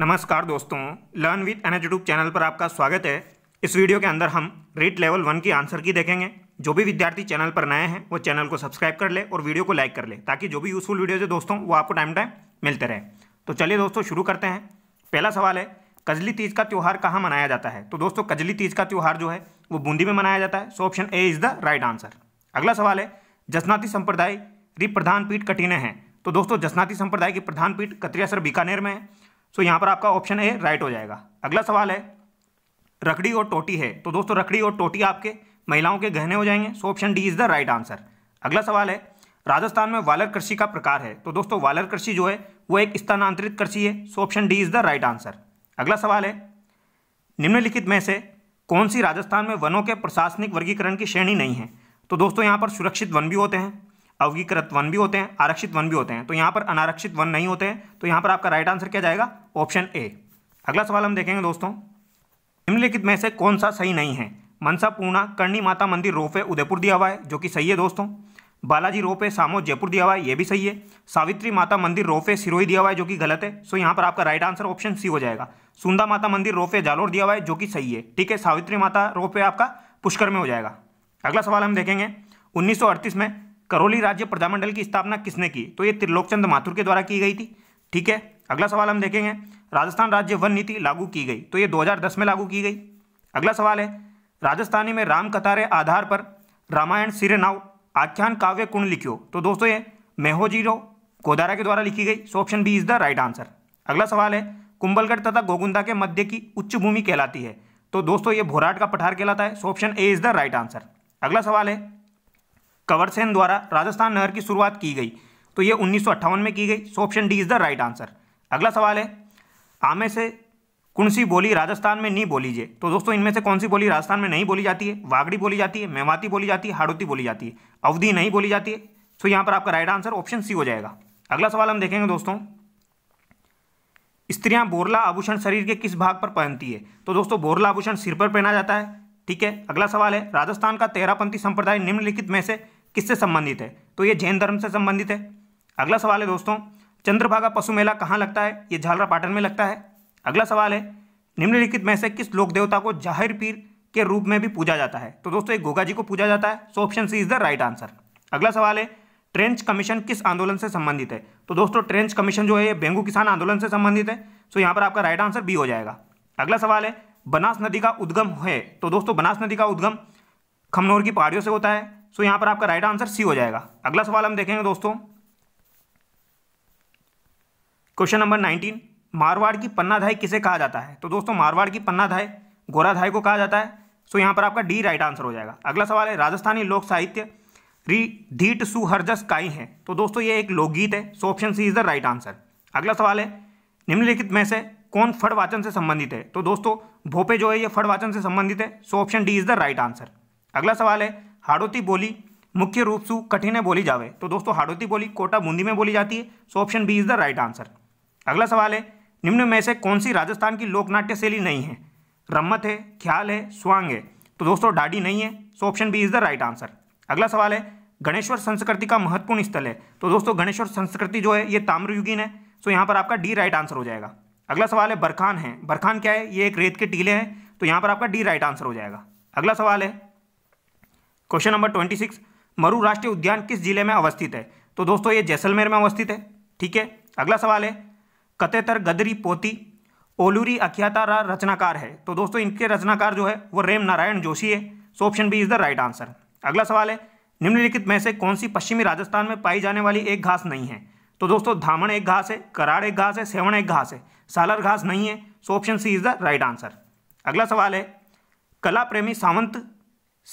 नमस्कार दोस्तों learn with N YouTube channel पर आपका स्वागत है इस वीडियो के अंदर हम रेट लेवल वन की आंसर की देखेंगे जो भी विद्यार्थी चैनल पर नए हैं वो चैनल को सब्सक्राइब कर ले और वीडियो को लाइक कर ले ताकि जो भी यूज़फुल वीडियोज है दोस्तों वो आपको टाइम टाइम मिलते रहे तो चलिए दोस्तों शुरू करते हैं पहला सवाल है कजली तीज का त्यौहार कहाँ मनाया जाता है तो दोस्तों कजली तीज का त्यौहार जो है वो बूंदी में मनाया जाता है so option A is the right answer अगला सवाल है जसनाती संप्रदाय की प्रधान पीठ कटीने हैं तो दोस्तों जसनाती संप्रदाय की प्रधान पीठ कतरियासर बीकानेर में है सो यहाँ पर आपका ऑप्शन ए राइट हो जाएगा अगला सवाल है रखड़ी और टोटी है तो दोस्तों रखड़ी और टोटी आपके महिलाओं के गहने हो जाएंगे so option D is the right answer अगला सवाल है राजस्थान में वालर कृषि का प्रकार है तो दोस्तों वालर कृषि जो है वो एक स्थानांतरित कृषि है so option D is the right answer अगला सवाल है निम्नलिखित में से कौन सी राजस्थान में वनों के प्रशासनिक वर्गीकरण की श्रेणी नहीं है तो दोस्तों यहाँ पर सुरक्षित वन भी होते हैं अवगीकृत वन भी होते हैं आरक्षित वन भी होते हैं तो यहाँ पर अनारक्षित वन नहीं होते हैं तो यहाँ पर आपका राइट आंसर क्या जाएगा ऑप्शन ए अगला सवाल हम देखेंगे दोस्तों निम्नलिखित में से कौन सा सही नहीं है मनसा पूर्णा करणी माता मंदिर रोपे उदयपुर दिया हुआ है जो कि सही है दोस्तों बालाजी रोपे सामो जयपुर दिया हुआ है ये भी सही है सावित्री माता मंदिर रोपे सिरोही दिया हुआ है जो कि गलत है सो यहाँ पर आपका राइट आंसर ऑप्शन सी हो जाएगा सुंदा माता मंदिर रोपे जालोर दिया हुआ है जो कि सही है ठीक है सावित्री माता रोपे आपका पुष्कर में हो जाएगा अगला सवाल हम देखेंगे 1938 में करौली राज्य प्रजामंडल की स्थापना किसने की तो ये त्रिलोक चंद माथुर के द्वारा की गई थी ठीक है अगला सवाल हम देखेंगे राजस्थान राज्य वन नीति लागू की गई तो ये 2010 में लागू की गई अगला सवाल है राजस्थानी में राम आधार पर रामायण सिरनाव आख्यान काव्य कुंड लिखियो तो दोस्तों ये मेहोजीरो गोदारा के द्वारा लिखी गई so option B is the right answer अगला सवाल है कुंभलगढ़ तथा गोगुंदा के मध्य की उच्च भूमि कहलाती है तो दोस्तों ये भोराट का पठार कहलाता है so option A is the right answer अगला सवाल है कवरसेन द्वारा राजस्थान नहर की शुरुआत की गई तो ये उन्नीस में की गई so option D is the right answer अगला सवाल है आमे से कौन सी बोली राजस्थान में नहीं बोली जे तो दोस्तों इनमें से कौन सी बोली राजस्थान में नहीं बोली जाती है वागड़ी बोली जाती है मेवाती बोली जाती है हाड़ोती बोली जाती है अवधि नहीं बोली जाती है सो यहाँ पर आपका राइट आंसर ऑप्शन सी हो जाएगा अगला सवाल हम देखेंगे दोस्तों स्त्रियाँ बोरला आभूषण शरीर के किस भाग पर पहनती है तो दोस्तों बोरला आभूषण सिर पर पहना जाता है ठीक है अगला सवाल है राजस्थान का तेरापंथी संप्रदाय निम्नलिखित में से किससे संबंधित है तो ये जैन धर्म से संबंधित है अगला सवाल है दोस्तों चंद्रभागा पशु मेला कहाँ लगता है ये झालरा पाटन में लगता है अगला सवाल है निम्नलिखित में से किस लोक देवता को जाहिर पीर के रूप में भी पूजा जाता है तो दोस्तों एक गोगा जी को पूजा जाता है so option C is the right answer अगला सवाल है ट्रेंच कमीशन किस आंदोलन से संबंधित है तो दोस्तों ट्रेंच कमीशन जो है ये बेंगू किसान आंदोलन से संबंधित है सो यहाँ पर आपका राइट आंसर बी हो जाएगा अगला सवाल है बनास नदी का उद्गम है तो दोस्तों बनास नदी का उद्गम खमनौर की पहाड़ियों से होता है सो यहां पर आपका राइट आंसर सी हो जाएगा अगला सवाल हम देखेंगे दोस्तों क्वेश्चन नंबर नाइनटीन मारवाड़ की पन्नाधाई किसे कहा जाता है तो दोस्तों मारवाड़ की पन्नाधाई गोराधाई को कहा जाता है सो यहां पर आपका डी राइट आंसर हो जाएगा अगला सवाल है राजस्थानी लोक साहित्य री धीट सुहरजस काई है तो दोस्तों ये एक लोकगीत है so option C is the right answer अगला सवाल है निम्नलिखित में से कौन फड़ वाचन से संबंधित है तो दोस्तों भोपे जो है ये फड़ वाचन से संबंधित है so option D is the right answer अगला सवाल है हाड़ौती बोली मुख्य रूप से कठिन बोली जावे तो दोस्तों हाड़ोती बोली कोटा बूंदी में बोली जाती है so option B is the right answer अगला सवाल है निम्न में से कौन सी राजस्थान की लोकनाट्य शैली नहीं है रम्मत है ख्याल है स्वांग है तो दोस्तों डाडी नहीं है so option B is the right answer अगला सवाल है गणेश्वर संस्कृति का महत्वपूर्ण स्थल है तो दोस्तों गणेश्वर संस्कृति जो है ये ताम्रयुगीन है सो यहाँ पर आपका डी राइट आंसर हो जाएगा अगला सवाल है बरखान है बरखान क्या है ये एक रेत के टीले हैं तो यहाँ पर आपका डी राइट आंसर हो जाएगा अगला सवाल है क्वेश्चन नंबर ट्वेंटी सिक्स मरु राष्ट्रीय उद्यान किस जिले में अवस्थित है तो दोस्तों ये जैसलमेर में अवस्थित है ठीक है अगला सवाल है कतेतर गदरी पोती ओलूरी अख्याता रचनाकार है तो दोस्तों इनके रचनाकार जो है वो रेम नारायण जोशी है so option B is the right answer अगला सवाल है निम्नलिखित में से कौन सी पश्चिमी राजस्थान में पाई जाने वाली एक घास नहीं है तो दोस्तों धामण एक घास है कराड़ एक घास है सेवण एक घास है सालर घास नहीं है so option C is the right answer अगला सवाल है कला प्रेमी सावंत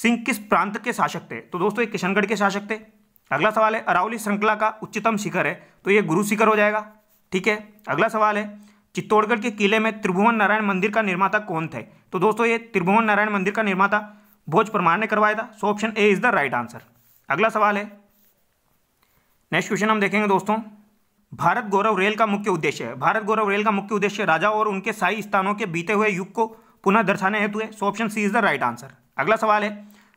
सिंह किस प्रांत के शासक थे तो दोस्तों ये किशनगढ़ के शासक थे अगला सवाल है अरावली श्रृंखला का उच्चतम शिखर है तो ये गुरु शिखर हो जाएगा ठीक है अगला सवाल है चित्तौड़गढ़ के किले में त्रिभुवन नारायण मंदिर का निर्माता कौन थे तो दोस्तों ये त्रिभुवन नारायण मंदिर का निर्माता भोज परमार ने करवाया था so option A is the right answer अगला सवाल है नेक्स्ट क्वेश्चन हम देखेंगे दोस्तों भारत गौरव रेल का मुख्य उद्देश्य है भारत गौरव रेल का मुख्य उद्देश्य राजा और उनके साई स्थानों के बीते हुए युग को पुनः दर्शाने हेतु है so option C is the right answer अगला सवाल है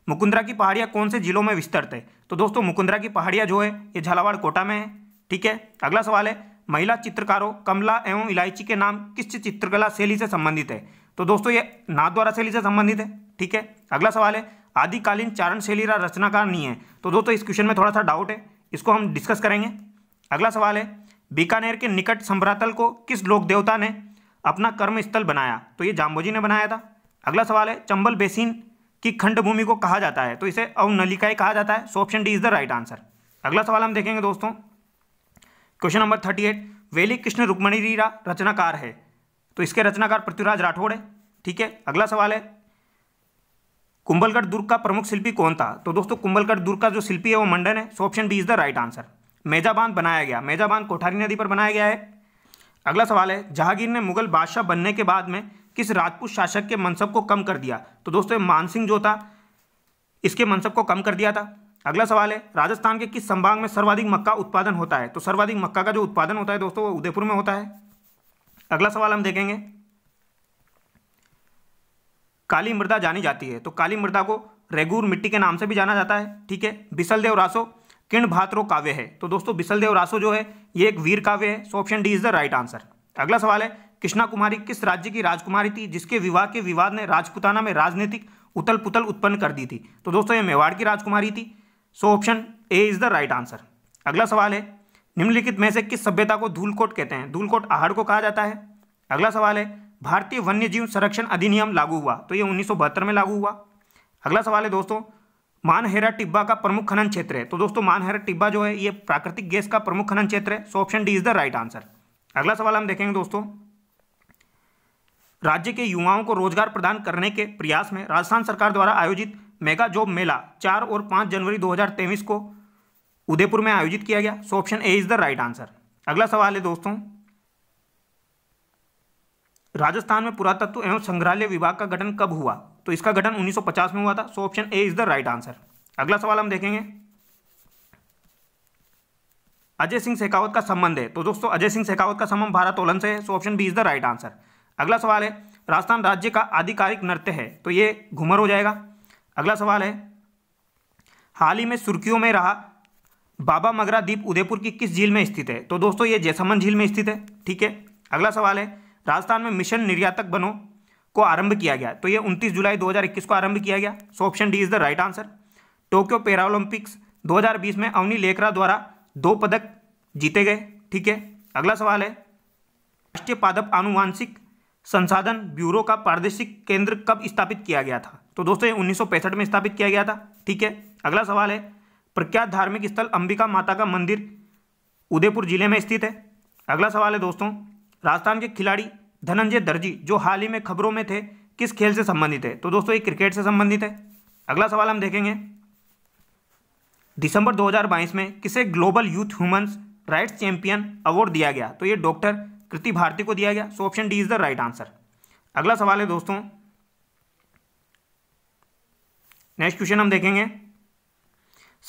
मुकुंदरा की पहाड़ियाँ कौन से जिलों में विस्तृत है तो दोस्तों मुकुंदरा की पहाड़ियाँ जो है ये झालावाड़ कोटा में है ठीक है अगला सवाल है महिला चित्रकारों कमला एवं इलायची के नाम किस चित्रकला शैली से संबंधित है तो दोस्तों ये नाथद्वारा शैली से संबंधित है ठीक है अगला सवाल है आदिकालीन चारण शैली रचनाकार नहीं है तो दोस्तों इस क्वेश्चन में थोड़ा सा डाउट है इसको हम डिस्कस करेंगे अगला सवाल है बीकानेर के निकट संभ्रातल को किस लोक देवता ने अपना कर्म स्थल बनाया तो ये जाम्बोजी ने बनाया था अगला सवाल है चंबल बेसिन की खंड भूमि को कहा जाता है तो इसे अवनलिकाएं कहा जाता है so option D is the right answer अगला सवाल हम देखेंगे दोस्तों क्वेश्चन नंबर थर्टी एट वेली कृष्ण रुक्मणी रीरा रचनाकार है तो इसके रचनाकार पृथ्वीराज राठौड़ है ठीक है अगला सवाल है कुंभलगढ़ दुर्ग का प्रमुख शिल्पी कौन था तो दोस्तों कुंभलगढ़ दुर्ग का जो शिल्पी है वो मंडन है so option B is the right answer Meja बांध बनाया गया मेजा बांध कोठारी नदी पर बनाया गया है अगला सवाल है जहांगीर ने मुगल बादशाह बनने के बाद में किस राजपूत शासक के मनसब को कम कर दिया तो दोस्तों मानसिंह जो था इसके मनसब को कम कर दिया था अगला सवाल है राजस्थान के किस संभाग में सर्वाधिक मक्का उत्पादन होता है तो सर्वाधिक मक्का का जो उत्पादन होता है दोस्तों वो उदयपुर में होता है अगला सवाल हम देखेंगे काली मृदा जानी जाती है तो काली मृदा को रेगूर मिट्टी के नाम से भी जाना जाता है ठीक है बिसलदेव रासो किण भात्रो काव्य है तो दोस्तों बिसलदेव रासो जो है ये एक वीर काव्य है so option D is the right answer अगला सवाल है कृष्णा कुमारी किस राज्य की राजकुमारी थी जिसके विवाह के विवाद ने राजपुताना में राजनीतिक उतल पुतल उत्पन्न कर दी थी तो दोस्तों ये मेवाड़ की राजकुमारी थी so option A is the right answer अगला सवाल है निम्नलिखित में से किस सभ्यता को धूलकोट कहते हैं धूलकोट आहड़ को कहा जाता है अगला सवाल है भारतीय वन्यजीव संरक्षण अधिनियम लागू हुआ तो ये उन्नीस में लागू हुआ अगला सवाल है दोस्तों मानहेरा टिब्बा का प्रमुख खनन क्षेत्र है तो दोस्तों मानहेरा टिब्बा जो है ये प्राकृतिक गैस का प्रमुख खनन क्षेत्र है so option D is the right answer अगला सवाल हम देखेंगे दोस्तों राज्य के युवाओं को रोजगार प्रदान करने के प्रयास में राजस्थान सरकार द्वारा आयोजित मेगा जॉब मेला चार और पाँच जनवरी दो को उदयपुर में आयोजित किया गया so option A is the right answer अगला सवाल है दोस्तों राजस्थान में पुरातत्व एवं संग्रहालय विभाग का गठन कब हुआ तो इसका गठन 1950 में हुआ था so option A is the right answer अगला सवाल हम देखेंगे अजय सिंह शेखावत का संबंध है तो दोस्तों अजय सिंह शेखावत का संबंध भारत ओलन से है so option B is the right answer अगला सवाल है राजस्थान राज्य का आधिकारिक नृत्य है तो ये घूमर हो जाएगा अगला सवाल है हाल ही में सुर्खियों में रहा बाबा मगरा द्वीप उदयपुर की किस झील में स्थित है तो दोस्तों ये जैसमन झील में स्थित है ठीक है अगला सवाल है राजस्थान में मिशन निर्यातक बनो को आरंभ किया गया तो ये 29 जुलाई 2021 को आरंभ किया गया so option D is the right answer Tokyo Paralympics 2020 में अवनी लेखरा द्वारा दो पदक जीते गए ठीक है अगला सवाल है राष्ट्रीय पादप आनुवांशिक संसाधन ब्यूरो का प्रादेशिक केंद्र कब स्थापित किया गया था तो दोस्तों उन्नीस में स्थापित किया गया था ठीक है अगला सवाल है प्रख्यात धार्मिक स्थल अंबिका माता का मंदिर उदयपुर जिले में स्थित है अगला सवाल है दोस्तों राजस्थान के खिलाड़ी धनंजय दर्जी जो हाल ही में खबरों में थे किस खेल से संबंधित है तो दोस्तों ये क्रिकेट से संबंधित है अगला सवाल हम देखेंगे दिसंबर 2022 में किसे global youth humans rights champion award दिया गया तो ये डॉक्टर कृति भारती को दिया गया so option D is the right answer अगला सवाल है दोस्तों नेक्स्ट क्वेश्चन हम देखेंगे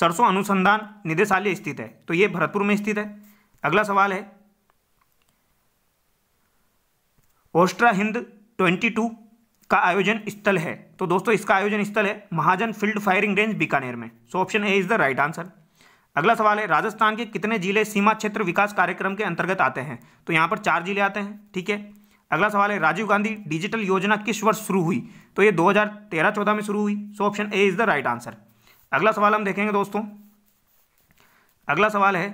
सरसों अनुसंधान निदेशालय स्थित है तो ये भरतपुर में स्थित है अगला सवाल है ओस्ट्रा हिंद ट्वेंटी टू का आयोजन स्थल है तो दोस्तों इसका आयोजन स्थल है Mahajan field firing range Bikaner में so option A is the right answer अगला सवाल है राजस्थान के कितने जिले सीमा क्षेत्र विकास कार्यक्रम के अंतर्गत आते हैं तो यहाँ पर चार जिले आते हैं ठीक है अगला सवाल है राजीव गांधी डिजिटल योजना किस वर्ष शुरू हुई तो ये 2013-14 में शुरू हुई so option A is the right answer अगला सवाल हम देखेंगे दोस्तों अगला सवाल है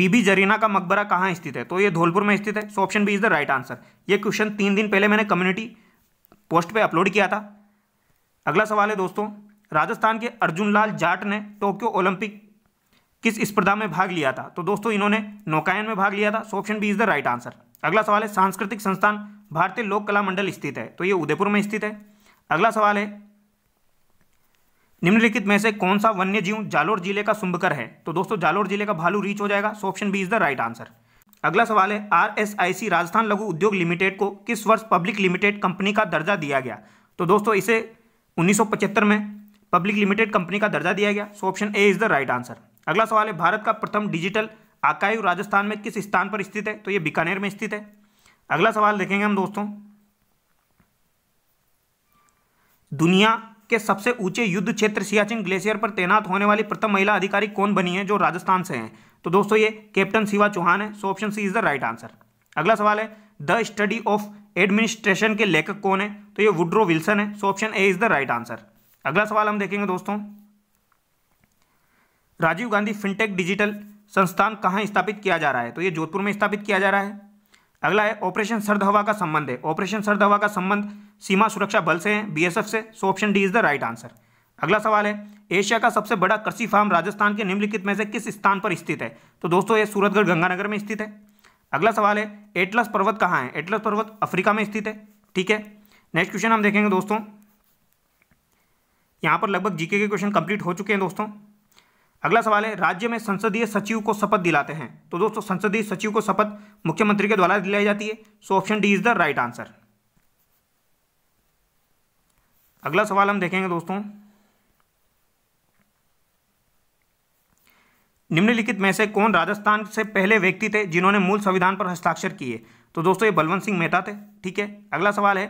बीबी जरीना का मकबरा कहाँ स्थित है तो ये धौलपुर में स्थित है so option B is the right answer ये क्वेश्चन तीन दिन पहले मैंने कम्युनिटी पोस्ट पर अपलोड किया था अगला सवाल है दोस्तों राजस्थान के अर्जुन लाल जाट ने टोक्यो ओलंपिक किस स्पर्धा में भाग लिया था तो दोस्तों इन्होंने नौकायन में भाग लिया था so option B is the right answer अगला सवाल है सांस्कृतिक संस्थान भारतीय लोक कला मंडल स्थित है तो ये उदयपुर में स्थित है अगला सवाल है निम्नलिखित में से कौन सा वन्य जीव जालोर जिले का सुंभकर है तो दोस्तों जालोर जिले का भालू रीच हो जाएगा so option B is the right answer अगला सवाल है सी राजस्थान लघु उद्योग लिमिटेड को किस वर्ष पब्लिक लिमिटेड कंपनी का दर्जा दिया गया तो दोस्तों इसे 1975 में पब्लिक लिमिटेड कंपनी का दर्जा दिया गया so option A is the right answer अगला सवाल है भारत का प्रथम डिजिटल आकायु राजस्थान में किस स्थान पर स्थित है तो ये बीकानेर में स्थित है अगला सवाल देखेंगे हम दोस्तों दुनिया के सबसे ऊंचे युद्ध क्षेत्र सियाचिन ग्लेशियर पर तैनात होने वाली प्रथम महिला अधिकारी कौन बनी है जो राजस्थान से हैं तो दोस्तों ये कैप्टन शिवा चौहान है so option C is the right answer अगला सवाल है द स्टडी ऑफ एडमिनिस्ट्रेशन के लेखक कौन है तो ये वुड्रो विल्सन है so option A is the right answer अगला सवाल हम देखेंगे दोस्तों राजीव गांधी फिनटेक डिजिटल संस्थान कहाँ स्थापित किया जा रहा है तो ये जोधपुर में स्थापित किया जा रहा है अगला है ऑपरेशन सर्द हवा का संबंध है ऑपरेशन सर्द हवा का संबंध सीमा सुरक्षा बल से है बीएसएफ से so option D is the right answer अगला सवाल है एशिया का सबसे बड़ा कृषि फार्म राजस्थान के निम्नलिखित में से किस स्थान पर स्थित है तो दोस्तों ये सूरतगढ़ गंगानगर में स्थित है अगला सवाल है एटलस पर्वत कहाँ है एटलस पर्वत अफ्रीका में स्थित है ठीक है नेक्स्ट क्वेश्चन हम देखेंगे दोस्तों यहाँ पर लगभग जीके के क्वेश्चन कंप्लीट हो चुके हैं दोस्तों अगला सवाल है राज्य में संसदीय सचिव को शपथ दिलाते हैं तो दोस्तों संसदीय सचिव को शपथ मुख्यमंत्री के द्वारा दिलाई जाती है so option D is the right answer अगला सवाल हम देखेंगे दोस्तों निम्नलिखित में से कौन राजस्थान से पहले व्यक्ति थे जिन्होंने मूल संविधान पर हस्ताक्षर किए तो दोस्तों ये बलवंत सिंह मेहता थे ठीक है अगला सवाल है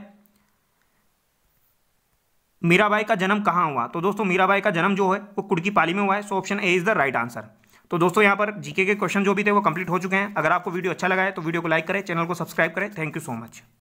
मीराबाई का जन्म कहाँ हुआ तो दोस्तों मीराबाई का जन्म जो है वो कुड़की पाली में हुआ है so option A is the right answer तो दोस्तों यहाँ पर जीके के क्वेश्चन जो भी थे वो कंप्लीट हो चुके हैं अगर आपको वीडियो अच्छा लगा है तो वीडियो को लाइक करें चैनल को सब्सक्राइब करें थैंक यू सो मच